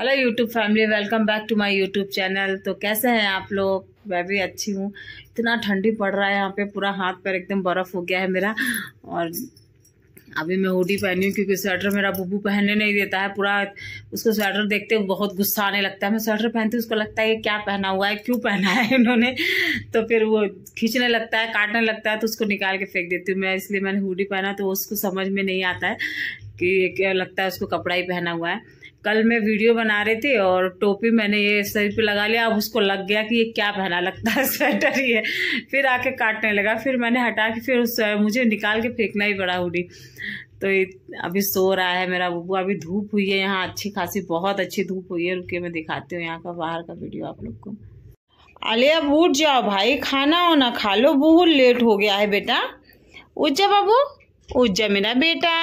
hello YouTube family welcome back to my YouTube channel तो कैसे हैं आप लोग मैं भी अच्छी हूँ इतना ठंडी पड़ रहा है यहाँ पे पूरा हाथ पर एकदम बर्फ़ हो गया है मेरा और अभी मैं हुडी पहनी हूँ क्योंकि स्वेटर मेरा बुबू पहनने नहीं देता है पूरा उसको स्वेटर देखते हुए बहुत गुस्सा आने लगता है मैं स्वेटर पहनती हूँ उसको लगता है ये क्या पहना हुआ है क्यों पहना है उन्होंने तो फिर वो खींचने लगता है काटने लगता है तो उसको निकाल के फेंक देती हूँ मैं इसलिए मैंने हुडी पहना तो उसको समझ में नहीं आता है कि क्या लगता है उसको कपड़ा ही पहना हुआ है कल मैं वीडियो बना रहे थे और टोपी मैंने ये शरीर पे लगा लिया अब उसको लग गया कि ये क्या पहना लगता है स्वेटर ये फिर आके काटने लगा फिर मैंने हटा के फिर उस मुझे निकाल के फेंकना ही पड़ा हुडी तो अभी सो रहा है मेरा बबू अभी धूप हुई है यहाँ अच्छी खासी बहुत अच्छी धूप हुई है रुके मैं दिखाती हूँ यहाँ का बाहर का वीडियो आप लोग को अले अब उठ जाओ भाई खाना वाना खा लो बहुत लेट हो गया है बेटा उठ जा बाबू उठ जा मेरा बेटा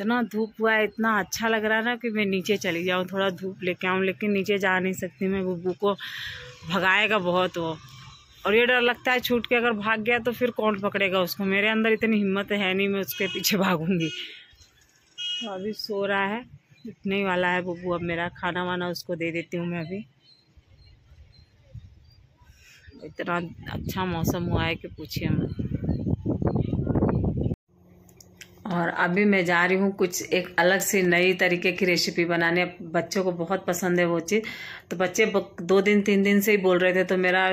इतना धूप हुआ है इतना अच्छा लग रहा है ना कि मैं नीचे चली जाऊँ थोड़ा धूप लेके आऊँ लेकिन नीचे जा नहीं सकती मैं बुब्बू को भगाएगा बहुत वो और ये डर लगता है छूट के अगर भाग गया तो फिर कौन पकड़ेगा उसको मेरे अंदर इतनी हिम्मत है नहीं मैं उसके पीछे भागूंगी तो अभी सो रहा है उठने वाला है बब्बू अब मेरा खाना वाना उसको दे देती हूँ मैं अभी इतना अच्छा मौसम हुआ है कि पूछिए मैं और अभी मैं जा रही हूँ कुछ एक अलग से नई तरीके की रेसिपी बनाने बच्चों को बहुत पसंद है वो चीज़ तो बच्चे दो दिन तीन दिन से ही बोल रहे थे तो मेरा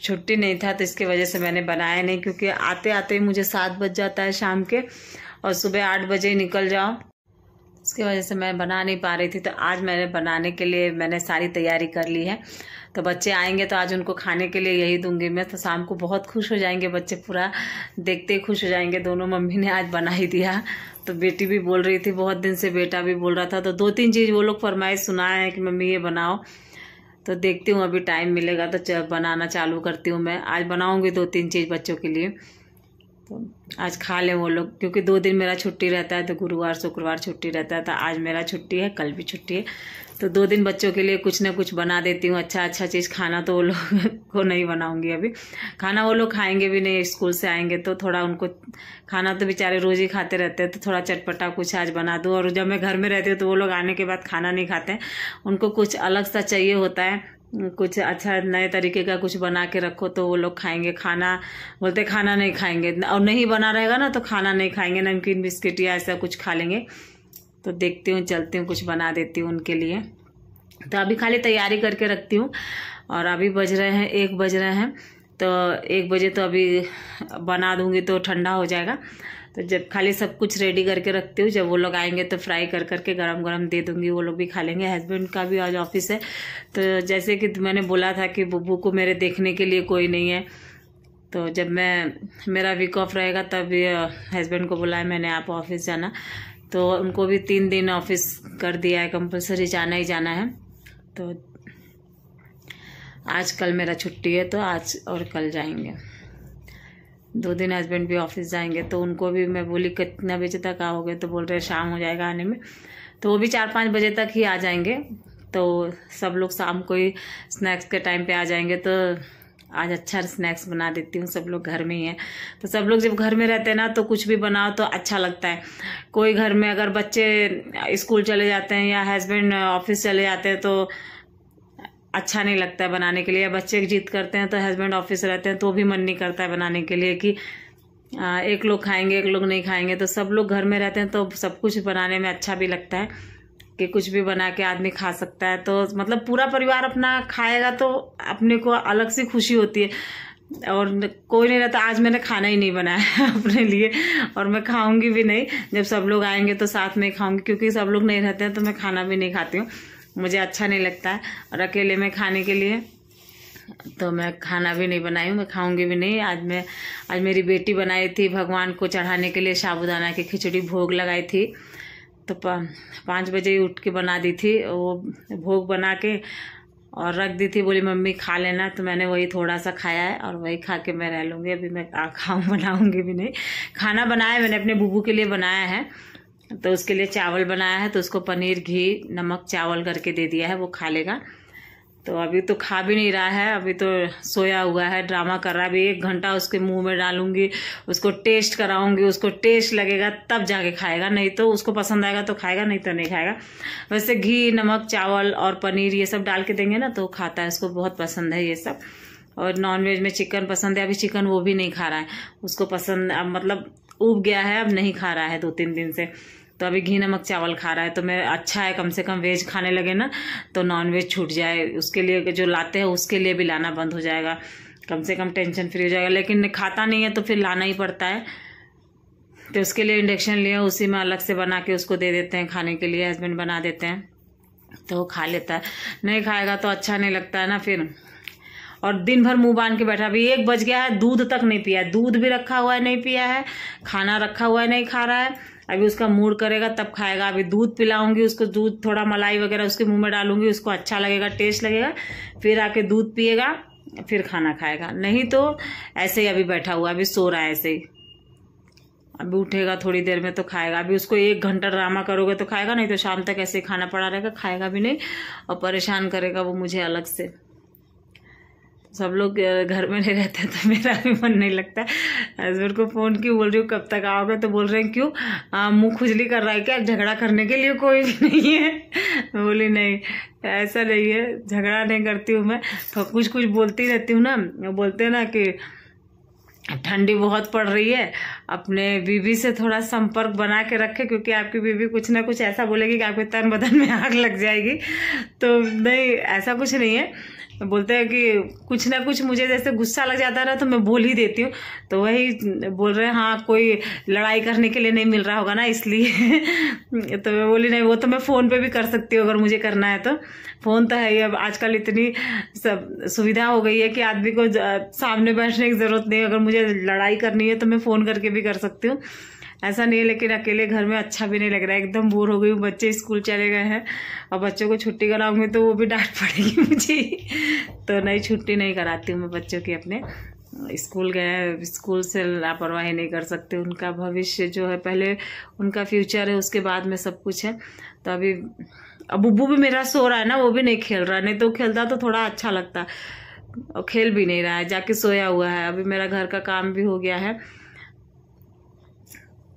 छुट्टी नहीं था तो इसकी वजह से मैंने बनाया नहीं क्योंकि आते आते ही मुझे सात बज जाता है शाम के और सुबह आठ बजे ही निकल जाओ उसकी वजह से मैं बना नहीं पा रही थी तो आज मैंने बनाने के लिए मैंने सारी तैयारी कर ली है तो बच्चे आएंगे तो आज उनको खाने के लिए यही दूंगी मैं तो शाम को बहुत खुश हो जाएंगे बच्चे पूरा देखते ही खुश हो जाएंगे दोनों मम्मी ने आज बना ही दिया तो बेटी भी बोल रही थी बहुत दिन से बेटा भी बोल रहा था तो दो तीन चीज़ वो लोग फरमाइश सुनाए हैं कि मम्मी ये बनाओ तो देखती हूँ अभी टाइम मिलेगा तो बनाना चालू करती हूँ मैं आज बनाऊँगी दो तीन चीज़ बच्चों के लिए तो आज खा लें वो लोग क्योंकि दो दिन मेरा छुट्टी रहता है तो गुरुवार शुक्रवार छुट्टी रहता है तो आज मेरा छुट्टी है कल भी छुट्टी है तो दो दिन बच्चों के लिए कुछ ना कुछ बना देती हूँ अच्छा अच्छा चीज़ खाना तो वो लोग को नहीं बनाऊँगी अभी खाना वो लोग खाएंगे भी नहीं स्कूल से आएंगे तो थोड़ा उनको खाना तो बेचारे रोज़ ही खाते रहते हैं तो थोड़ा चटपटा कुछ आज बना दूँ और जब मैं घर में रहती हूँ तो वो लोग आने के बाद खाना नहीं खाते हैं उनको कुछ अलग सा चाहिए होता है कुछ अच्छा नए तरीके का कुछ बना के रखो तो वो लोग खाएंगे खाना बोलते खाना नहीं खाएंगे और नहीं बना रहेगा ना तो खाना नहीं खाएंगे नमकीन बिस्किट या ऐसा कुछ खा लेंगे तो देखती हूँ चलती हूँ कुछ बना देती हूँ उनके लिए तो अभी खाली तैयारी करके रखती हूँ और अभी बज रहे हैं एक बज रहे हैं तो एक बजे तो अभी बना दूँगी तो ठंडा हो जाएगा तो जब खाली सब कुछ रेडी करके रखती हूँ जब वो लोग आएंगे तो फ्राई कर करके गरम गरम दे दूँगी वो लोग भी खा लेंगे हस्बैंड का भी आज ऑफिस है तो जैसे कि मैंने बोला था कि बुब्बू को मेरे देखने के लिए कोई नहीं है तो जब मैं मेरा वीक ऑफ रहेगा तब हस्बैंड को बुलाया मैंने आप ऑफिस जाना तो उनको भी तीन दिन ऑफिस कर दिया है कंपलसरी जाना ही जाना है तो आज कल मेरा छुट्टी है तो आज और कल जाएंगे दो दिन हस्बैंड भी ऑफिस जाएंगे तो उनको भी मैं बोली कितना बजे तक आओगे तो बोल रहे शाम हो जाएगा आने में तो वो भी चार पाँच बजे तक ही आ जाएंगे तो सब लोग शाम को ही स्नैक्स के टाइम पे आ जाएंगे तो आज अच्छा स्नैक्स बना देती हूँ सब लोग घर में ही हैं तो सब लोग जब घर में रहते हैं ना तो कुछ भी बनाओ तो अच्छा लगता है कोई घर में अगर बच्चे स्कूल चले जाते हैं या हस्बैंड ऑफिस चले जाते हैं तो अच्छा नहीं लगता है बनाने के लिए या बच्चे जीत करते हैं तो हस्बैंड ऑफिस रहते हैं तो भी मन नहीं करता है बनाने के लिए कि एक लोग खाएंगे एक लोग नहीं खाएंगे तो सब लोग घर में रहते हैं तो सब कुछ बनाने में अच्छा भी लगता है कि कुछ भी बना के आदमी खा सकता है तो मतलब पूरा परिवार अपना खाएगा तो अपने को अलग सी खुशी होती है और कोई नहीं रहता आज मैंने खाना ही नहीं बनाया अपने लिए और मैं खाऊंगी भी नहीं जब सब लोग आएंगे तो साथ में खाऊंगी क्योंकि सब लोग नहीं रहते हैं तो मैं खाना भी नहीं खाती हूँ मुझे अच्छा नहीं लगता है और अकेले में खाने के लिए तो मैं खाना भी नहीं बनाई मैं खाऊंगी भी नहीं आज मैं आज मेरी बेटी बनाई थी भगवान को चढ़ाने के लिए साबुदाना की खिचड़ी भोग लगाई थी तो पाँच बजे ही उठ के बना दी थी वो भोग बना के और रख दी थी बोली मम्मी खा लेना तो मैंने वही थोड़ा सा खाया है और वही खा के मैं रह लूँगी अभी मैं खाऊँ बनाऊँगी भी नहीं खाना बनाया मैंने अपने बुबू के लिए बनाया है तो उसके लिए चावल बनाया है तो उसको पनीर घी नमक चावल करके दे दिया है वो खा लेगा तो अभी तो खा भी नहीं रहा है अभी तो सोया हुआ है ड्रामा कर रहा है अभी एक घंटा उसके मुंह में डालूंगी उसको टेस्ट कराऊंगी उसको टेस्ट लगेगा तब जाके खाएगा नहीं तो उसको पसंद आएगा तो खाएगा नहीं तो नहीं खाएगा वैसे घी नमक चावल और पनीर ये सब डाल के देंगे ना तो खाता है उसको बहुत पसंद है ये सब और नॉनवेज में चिकन पसंद है अभी चिकन वो भी नहीं खा रहा है उसको पसंद मतलब उब गया है अब नहीं खा रहा है दो तीन दिन से तो अभी घी नमक चावल खा रहा है तो मैं अच्छा है कम से कम वेज खाने लगे ना तो नॉन वेज छूट जाए उसके लिए जो लाते हैं उसके लिए भी लाना बंद हो जाएगा कम से कम टेंशन फ्री हो जाएगा लेकिन खाता नहीं है तो फिर लाना ही पड़ता है तो उसके लिए इंडक्शन लिए उसी में अलग से बना के उसको दे देते हैं खाने के लिए हस्बैंड बना देते हैं तो खा लेता है नहीं खाएगा तो अच्छा नहीं लगता है ना फिर और दिन भर मुंह बांध के बैठा अभी एक बज गया है दूध तक नहीं पिया है दूध भी रखा हुआ है नहीं पिया है खाना रखा हुआ है नहीं खा रहा है अभी उसका मूड करेगा तब खाएगा अभी दूध पिलाऊंगी उसको दूध थोड़ा मलाई वगैरह उसके मुंह में डालूंगी उसको अच्छा लगेगा टेस्ट लगेगा फिर आके दूध पिएगा फिर खाना खाएगा नहीं तो ऐसे ही अभी बैठा हुआ अभी सो रहा है ऐसे ही अभी उठेगा थोड़ी देर में तो खाएगा अभी उसको एक घंटा ड्रामा करोगे तो खाएगा नहीं तो शाम तक ऐसे खाना पड़ा रहेगा खाएगा भी नहीं और परेशान करेगा वो मुझे अलग से सब लोग घर में नहीं रहते तो मेरा भी मन नहीं लगता हस्बैंड को फ़ोन क्यों बोल रही हूँ कब तक आओगे तो बोल रहे हैं क्यों मुँह खुजली कर रहा है क्या झगड़ा करने के लिए कोई भी नहीं है बोली नहीं ऐसा नहीं है झगड़ा नहीं करती हूँ मैं तो कुछ कुछ बोलती रहती हूँ ना बोलते हैं ना कि ठंडी बहुत पड़ रही है अपने बीवी से थोड़ा संपर्क बना के रखें क्योंकि आपकी बीवी कुछ ना कुछ ऐसा बोलेगी कि आपके तन बदन में आग लग जाएगी तो नहीं ऐसा कुछ नहीं है बोलते हैं कि कुछ ना कुछ मुझे जैसे गुस्सा लग जाता है ना तो मैं बोल ही देती हूँ तो वही बोल रहे हैं हाँ कोई लड़ाई करने के लिए नहीं मिल रहा होगा ना इसलिए तो मैं बोली नहीं वो तो मैं फ़ोन पे भी कर सकती हूँ अगर मुझे करना है तो फ़ोन तो है ही अब आजकल इतनी सब सुविधा हो गई है कि आदमी को सामने बैठने की ज़रूरत नहीं है अगर मुझे लड़ाई करनी है तो मैं फ़ोन करके भी कर सकती हूँ ऐसा नहीं है लेकिन अकेले घर में अच्छा भी नहीं लग रहा है एकदम बोर हो गई हूँ बच्चे स्कूल चले गए हैं और बच्चों को छुट्टी कराऊंगी तो वो भी डांट पड़ेगी मुझे तो नहीं छुट्टी नहीं कराती हूँ मैं बच्चों की अपने स्कूल गए स्कूल से लापरवाही नहीं कर सकते उनका भविष्य जो है पहले उनका फ्यूचर है उसके बाद में सब कुछ है तो अभी अब बुब्बू भी मेरा सो रहा है ना वो भी नहीं खेल रहा नहीं तो खेलता तो थोड़ा अच्छा लगता और खेल भी नहीं रहा है जाके सोया हुआ है अभी मेरा घर का काम भी हो गया है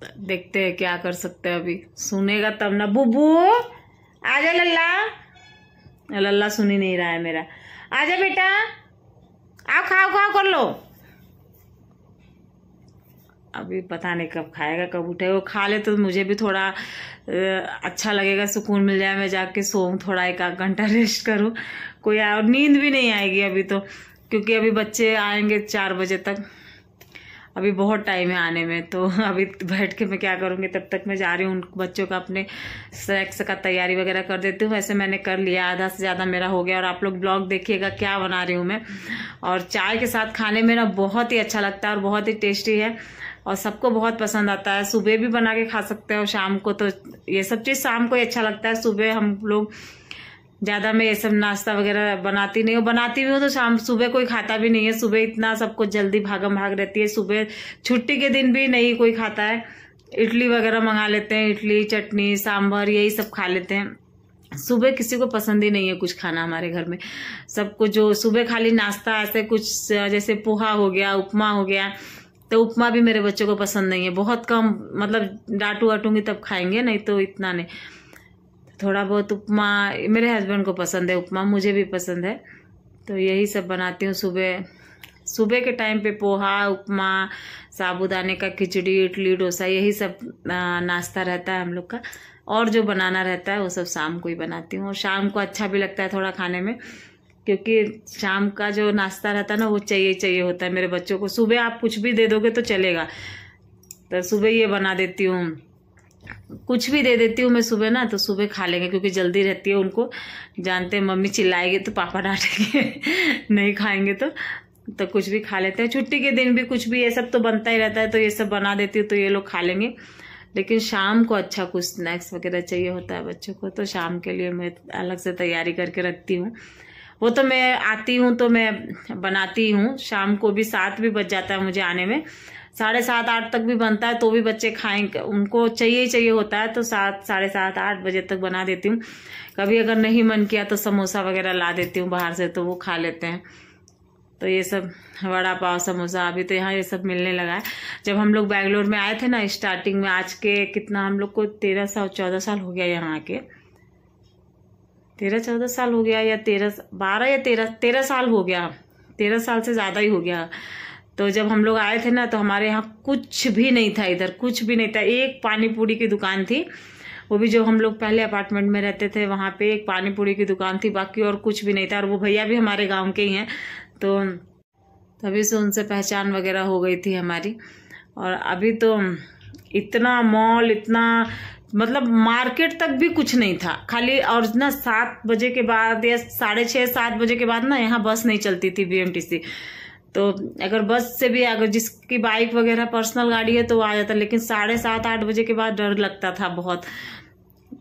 देखते हैं क्या कर सकते हैं अभी सुनेगा तब ना बुबू आ लल्ला लल्ला सुन ही नहीं रहा है मेरा आ बेटा आओ खाओ खाओ कर लो अभी पता नहीं कब खाएगा कब उठेगा खा ले तो मुझे भी थोड़ा अच्छा लगेगा सुकून मिल जाए मैं जाके सोऊं थोड़ा एक आध घंटा रेस्ट करूं कोई और नींद भी नहीं आएगी अभी तो क्योंकि अभी बच्चे आएंगे चार बजे तक अभी बहुत टाइम है आने में तो अभी बैठ के मैं क्या करूँगी तब तक मैं जा रही हूँ उन बच्चों का अपने स्नैक्स का तैयारी वगैरह कर देती हूँ वैसे मैंने कर लिया आधा से ज़्यादा मेरा हो गया और आप लोग ब्लॉग देखिएगा क्या बना रही हूँ मैं और चाय के साथ खाने मेरा बहुत ही अच्छा लगता है और बहुत ही टेस्टी है और सबको बहुत पसंद आता है सुबह भी बना के खा सकते हो शाम को तो ये सब चीज़ शाम को ही अच्छा लगता है सुबह हम लोग ज़्यादा मैं ये सब नाश्ता वगैरह बनाती नहीं हूँ बनाती भी हूँ तो शाम सुबह कोई खाता भी नहीं है सुबह इतना सबको जल्दी भागम भाग रहती है सुबह छुट्टी के दिन भी नहीं कोई खाता है इडली वगैरह मंगा लेते हैं इडली चटनी सांभर यही सब खा लेते हैं सुबह किसी को पसंद ही नहीं है कुछ खाना हमारे घर में सबको जो सुबह खाली नाश्ता ऐसे कुछ जैसे पोहा हो गया उपमा हो गया तो उपमा भी मेरे बच्चों को पसंद नहीं है बहुत कम मतलब डांटू वाटूंगी तब खाएंगे नहीं तो इतना नहीं थोड़ा बहुत उपमा मेरे हस्बैंड को पसंद है उपमा मुझे भी पसंद है तो यही सब बनाती हूँ सुबह सुबह के टाइम पे पोहा उपमा साबुदाने का खिचड़ी इडली डोसा यही सब नाश्ता रहता है हम लोग का और जो बनाना रहता है वो सब शाम को ही बनाती हूँ और शाम को अच्छा भी लगता है थोड़ा खाने में क्योंकि शाम का जो नाश्ता रहता है ना वो चाहिए चाहिए होता है मेरे बच्चों को सुबह आप कुछ भी दे दोगे तो चलेगा तो सुबह ये बना देती हूँ कुछ भी दे देती हूँ मैं सुबह ना तो सुबह खा लेंगे क्योंकि जल्दी रहती है उनको जानते हैं मम्मी चिल्लाएगी तो पापा डांटेंगे नहीं खाएंगे तो तो कुछ भी खा लेते हैं छुट्टी के दिन भी कुछ भी ये सब तो बनता ही रहता है तो ये सब बना देती हूँ तो ये लोग खा लेंगे लेकिन शाम को अच्छा कुछ स्नैक्स वगैरह चाहिए होता है बच्चों को तो शाम के लिए मैं अलग से तैयारी करके रखती हूँ वो तो मैं आती हूँ तो मैं बनाती हूँ शाम को भी सात भी बज जाता है मुझे आने में साढ़े सात आठ तक भी बनता है तो भी बच्चे खाएंगे उनको चाहिए ही चाहिए होता है तो सात साढ़े सात आठ बजे तक बना देती हूँ कभी अगर नहीं मन किया तो समोसा वगैरह ला देती हूँ बाहर से तो वो खा लेते हैं तो ये सब वड़ा पाव समोसा अभी तो यहाँ ये सब मिलने लगा है जब हम लोग बैंगलोर में आए थे ना स्टार्टिंग में आज के कितना हम लोग को तेरह साल चौदह साल हो गया यहाँ आके तेरह चौदह साल हो गया या तेरह बारह या तेरह तेरह साल हो गया तेरह साल से ज़्यादा ही हो गया तो जब हम लोग आए थे ना तो हमारे यहाँ कुछ भी नहीं था इधर कुछ भी नहीं था एक पानी पूरी की दुकान थी वो भी जो हम लोग पहले अपार्टमेंट में रहते थे वहाँ पे एक पानी पूरी की दुकान थी बाकी और कुछ भी नहीं था और वो भैया भी हमारे गांव के ही हैं तो तभी से उनसे पहचान वगैरह हो गई थी हमारी और अभी तो इतना मॉल इतना मतलब मार्केट तक भी कुछ नहीं था खाली और ना सात बजे के बाद या साढ़े छः सात बजे के बाद ना यहाँ बस नहीं चलती थी बी तो अगर बस से भी अगर जिसकी बाइक वगैरह पर्सनल गाड़ी है तो आ जाता लेकिन साढ़े सात आठ बजे के बाद डर लगता था बहुत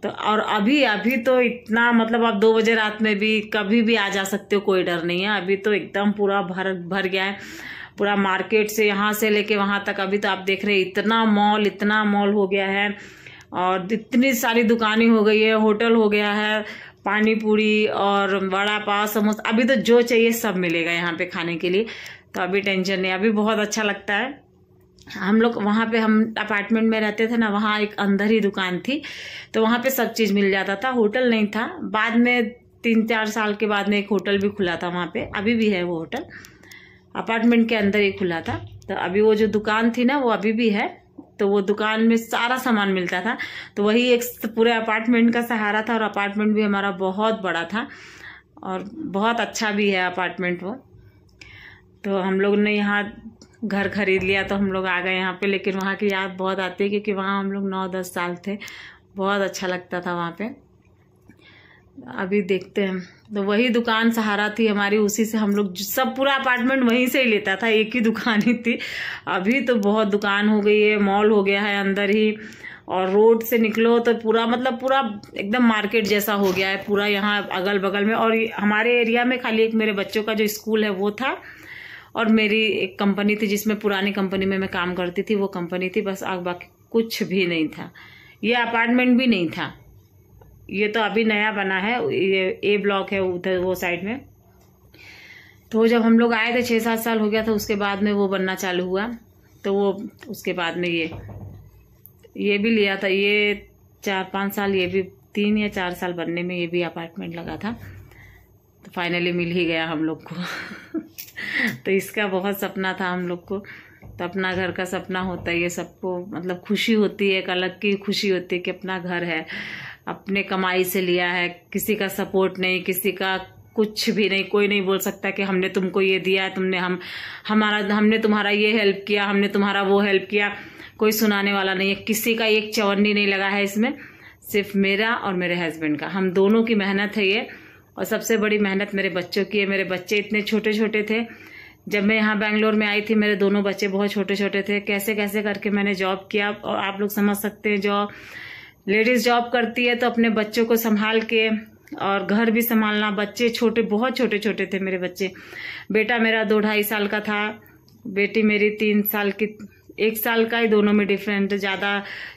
तो और अभी अभी तो इतना मतलब आप दो बजे रात में भी कभी भी आ जा सकते हो कोई डर नहीं है अभी तो एकदम पूरा भर भर गया है पूरा मार्केट से यहाँ से लेके वहाँ तक अभी तो आप देख रहे इतना मॉल इतना मॉल हो गया है और इतनी सारी दुकानें हो गई है होटल हो गया है पानी पूरी और वड़ा पाव समोसा अभी तो जो चाहिए सब मिलेगा यहाँ पे खाने के लिए तो अभी टेंशन नहीं अभी बहुत अच्छा लगता है हम लोग वहाँ पे हम अपार्टमेंट में रहते थे ना वहाँ एक अंदर ही दुकान थी तो वहाँ पे सब चीज़ मिल जाता था होटल नहीं था बाद में तीन चार साल के बाद में एक होटल भी खुला था वहाँ पे अभी भी है वो होटल अपार्टमेंट के अंदर ही खुला था तो अभी वो जो दुकान थी ना वो अभी भी है तो वो दुकान में सारा सामान मिलता था तो वही एक पूरे अपार्टमेंट का सहारा था और अपार्टमेंट भी हमारा बहुत बड़ा था और बहुत अच्छा भी है अपार्टमेंट वो तो हम लोग ने यहाँ घर खरीद लिया तो हम लोग आ गए यहाँ पे लेकिन वहाँ की याद बहुत आती है क्योंकि वहाँ हम लोग नौ दस साल थे बहुत अच्छा लगता था वहाँ पे अभी देखते हैं तो वही दुकान सहारा थी हमारी उसी से हम लोग सब पूरा अपार्टमेंट वहीं से ही लेता था एक ही दुकान ही थी अभी तो बहुत दुकान हो गई है मॉल हो गया है अंदर ही और रोड से निकलो तो पूरा मतलब पूरा एकदम मार्केट जैसा हो गया है पूरा यहाँ अगल बगल में और हमारे एरिया में खाली एक मेरे बच्चों का जो स्कूल है वो था और मेरी एक कंपनी थी जिसमें पुरानी कंपनी में मैं काम करती थी वो कंपनी थी बस आग बाकी कुछ भी नहीं था ये अपार्टमेंट भी नहीं था ये तो अभी नया बना है ये ए ब्लॉक है उधर वो साइड में तो जब हम लोग आए थे छः सात साल हो गया था उसके बाद में वो बनना चालू हुआ तो वो उसके बाद में ये ये भी लिया था ये चार पाँच साल ये भी तीन या चार साल बनने में ये भी अपार्टमेंट लगा था तो फाइनली मिल ही गया हम लोग को तो इसका बहुत सपना था हम लोग को तो अपना घर का सपना होता है ये सबको मतलब खुशी होती है एक अलग की खुशी होती है कि अपना घर है अपने कमाई से लिया है किसी का सपोर्ट नहीं किसी का कुछ भी नहीं कोई नहीं बोल सकता कि हमने तुमको ये दिया तुमने हम हमारा हमने तुम्हारा ये हेल्प किया हमने तुम्हारा वो हेल्प किया कोई सुनाने वाला नहीं है किसी का एक चवन्नी नहीं लगा है इसमें सिर्फ मेरा और मेरे हस्बैंड का हम दोनों की मेहनत है ये और सबसे बड़ी मेहनत मेरे बच्चों की है मेरे बच्चे इतने छोटे छोटे थे जब मैं यहाँ बैंगलोर में आई थी मेरे दोनों बच्चे बहुत छोटे छोटे थे कैसे कैसे करके मैंने जॉब किया और आप लोग समझ सकते हैं जो लेडीज़ जॉब करती है तो अपने बच्चों को संभाल के और घर भी संभालना बच्चे छोटे बहुत छोटे छोटे थे मेरे बच्चे बेटा मेरा दो ढाई साल का था बेटी मेरी तीन साल की एक साल का ही दोनों में डिफरेंट ज़्यादा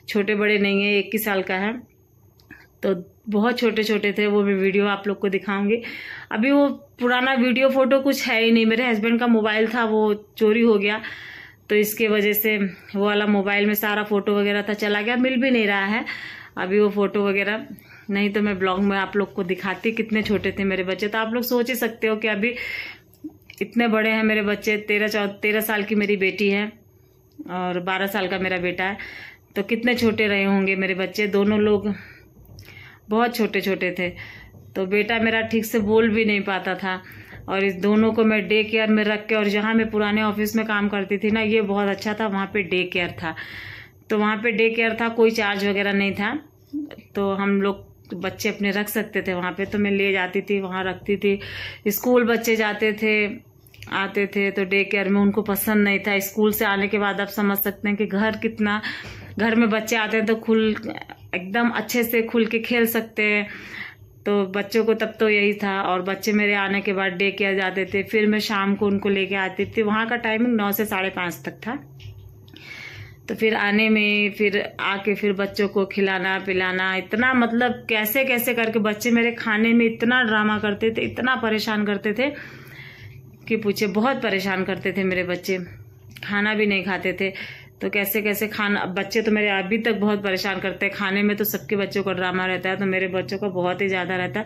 छोटे बड़े नहीं है एक ही साल का है तो बहुत छोटे छोटे थे वो मैं वीडियो आप लोग को दिखाऊंगी अभी वो पुराना वीडियो फ़ोटो कुछ है ही नहीं मेरे हस्बैंड का मोबाइल था वो चोरी हो गया तो इसके वजह से वो वाला मोबाइल में सारा फ़ोटो वगैरह था चला गया मिल भी नहीं रहा है अभी वो फ़ोटो वगैरह नहीं तो मैं ब्लॉग में आप लोग को दिखाती कितने छोटे थे मेरे बच्चे तो आप लोग सोच ही सकते हो कि अभी इतने बड़े हैं मेरे बच्चे तेरह चौ तेरह साल की मेरी बेटी है और बारह साल का मेरा बेटा है तो कितने छोटे रहे होंगे मेरे बच्चे दोनों लोग बहुत छोटे छोटे थे तो बेटा मेरा ठीक से बोल भी नहीं पाता था और इस दोनों को मैं डे केयर में रख के और जहाँ मैं पुराने ऑफिस में काम करती थी ना ये बहुत अच्छा था वहाँ पे डे केयर था तो वहाँ पे डे केयर था कोई चार्ज वगैरह नहीं था तो हम लोग बच्चे अपने रख सकते थे वहाँ पे तो मैं ले जाती थी वहाँ रखती थी स्कूल बच्चे जाते थे आते थे तो डे केयर में उनको पसंद नहीं था स्कूल से आने के बाद आप समझ सकते हैं कि घर कितना घर में बच्चे आते हैं तो खुल एकदम अच्छे से खुल के खेल सकते हैं तो बच्चों को तब तो यही था और बच्चे मेरे आने के बाद डे केयर जाते थे फिर मैं शाम को उनको लेके आती थी वहाँ का टाइमिंग नौ से साढ़े पाँच तक था तो फिर आने में फिर आके फिर बच्चों को खिलाना पिलाना इतना मतलब कैसे कैसे करके बच्चे मेरे खाने में इतना ड्रामा करते थे इतना परेशान करते थे कि पूछे बहुत परेशान करते थे मेरे बच्चे खाना भी नहीं खाते थे तो कैसे कैसे खाना बच्चे तो मेरे अभी तक बहुत परेशान करते हैं खाने में तो सबके बच्चों का ड्रामा रहता है तो मेरे बच्चों का बहुत ही ज़्यादा रहता है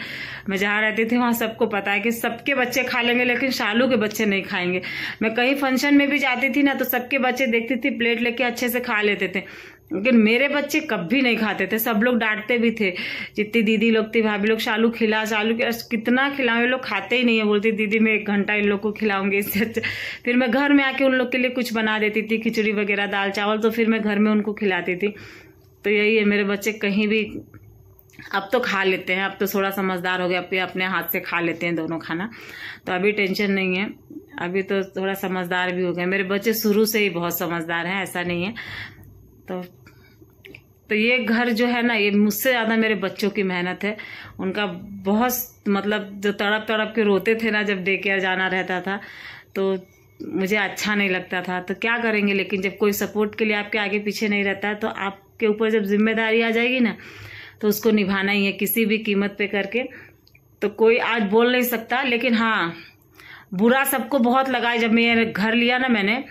मैं जहाँ रहती थी वहाँ सबको पता है कि सबके बच्चे खा लेंगे लेकिन शालू के बच्चे नहीं खाएंगे मैं कहीं फंक्शन में भी जाती थी ना तो सबके बच्चे देखती थी प्लेट लेके अच्छे से खा लेते थे लेकिन मेरे बच्चे कभी नहीं खाते थे सब लोग डांटते भी थे जितनी दीदी लोग थी भाभी लोग शालू खिला शालू कितना खिलाओ ये लोग खाते ही नहीं है बोलती दीदी मैं एक घंटा इन लोग को खिलाऊंगी इससे अच्छा फिर मैं घर में आके उन लोग के लिए कुछ बना देती थी खिचड़ी वगैरह दाल चावल तो फिर मैं घर में उनको खिलाती थी तो यही है मेरे बच्चे कहीं भी अब तो खा लेते हैं अब तो थोड़ा समझदार हो गया अब अपने हाथ से खा लेते हैं दोनों खाना तो अभी टेंशन नहीं है अभी तो थोड़ा समझदार भी हो गए मेरे बच्चे शुरू से ही बहुत समझदार हैं ऐसा नहीं है तो तो ये घर जो है ना ये मुझसे ज़्यादा मेरे बच्चों की मेहनत है उनका बहुत मतलब जो तड़प तड़प के रोते थे ना जब डे केयर जाना रहता था तो मुझे अच्छा नहीं लगता था तो क्या करेंगे लेकिन जब कोई सपोर्ट के लिए आपके आगे पीछे नहीं रहता है तो आपके ऊपर जब जिम्मेदारी आ जाएगी ना तो उसको निभाना ही है किसी भी कीमत पे करके तो कोई आज बोल नहीं सकता लेकिन हाँ बुरा सबको बहुत लगा जब मैं घर लिया ना मैंने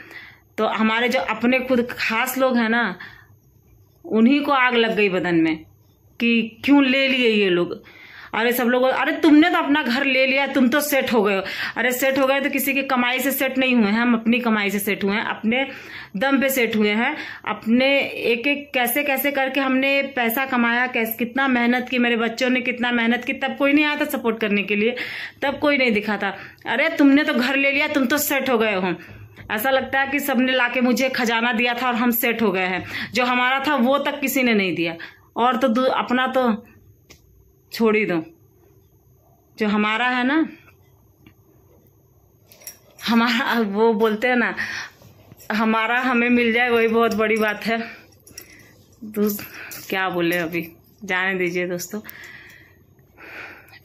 तो हमारे जो अपने खुद खास लोग हैं ना उन्हीं को आग लग गई बदन में कि क्यों ले लिए ये लोग अरे सब लोग अरे तुमने तो अपना घर ले लिया तुम तो सेट हो गए हो अरे सेट हो गए तो किसी की कमाई से सेट नहीं हुए हैं हम अपनी कमाई से सेट हुए हैं अपने दम पे सेट हुए हैं अपने एक एक कैसे कैसे करके हमने पैसा कमाया कैसे कितना मेहनत की मेरे बच्चों ने कितना मेहनत की तब कोई नहीं आया था सपोर्ट करने के लिए तब कोई नहीं दिखा था अरे तुमने तो घर ले लिया तुम तो सेट हो गए हो ऐसा लगता है कि सबने लाके मुझे खजाना दिया था और हम सेट हो गए हैं जो हमारा था वो तक किसी ने नहीं दिया और तो अपना तो छोड़ ही दो जो हमारा है ना हमारा वो बोलते हैं ना हमारा हमें मिल जाए वही बहुत बड़ी बात है क्या बोले अभी जाने दीजिए दोस्तों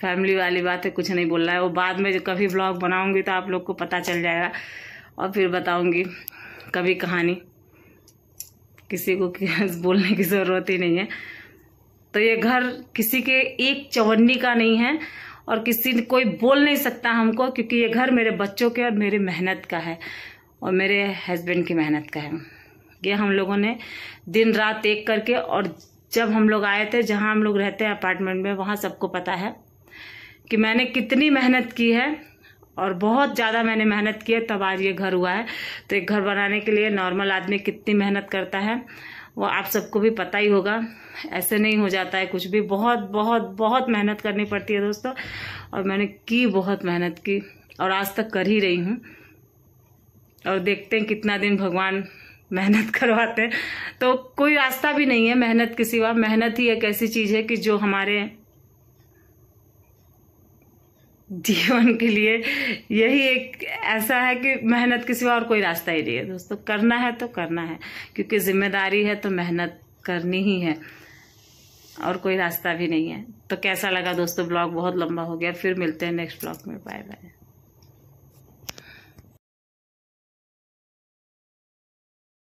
फैमिली वाली बात है कुछ नहीं बोल रहा है वो बाद में जो कभी ब्लॉग बनाऊंगी तो आप लोग को पता चल जाएगा और फिर बताऊंगी कभी कहानी किसी को बोलने की ज़रूरत ही नहीं है तो ये घर किसी के एक चवन्नी का नहीं है और किसी कोई बोल नहीं सकता हमको क्योंकि ये घर मेरे बच्चों के और मेरी मेहनत का है और मेरे हस्बैंड की मेहनत का है ये हम लोगों ने दिन रात एक करके और जब हम लोग आए थे जहाँ हम लोग रहते हैं अपार्टमेंट में वहाँ सबको पता है कि मैंने कितनी मेहनत की है और बहुत ज़्यादा मैंने मेहनत की है तब आज ये घर हुआ है तो एक घर बनाने के लिए नॉर्मल आदमी कितनी मेहनत करता है वो आप सबको भी पता ही होगा ऐसे नहीं हो जाता है कुछ भी बहुत बहुत बहुत मेहनत करनी पड़ती है दोस्तों और मैंने की बहुत मेहनत की और आज तक कर ही रही हूँ और देखते हैं कितना दिन भगवान मेहनत करवाते हैं तो कोई रास्ता भी नहीं है मेहनत के सिवा मेहनत ही एक ऐसी चीज़ है कि जो हमारे जीवन के लिए यही एक ऐसा है कि मेहनत के सिवा और कोई रास्ता ही नहीं है दोस्तों करना है तो करना है क्योंकि जिम्मेदारी है तो मेहनत करनी ही है और कोई रास्ता भी नहीं है तो कैसा लगा दोस्तों ब्लॉग बहुत लंबा हो गया फिर मिलते हैं नेक्स्ट ब्लॉग में बाय बाय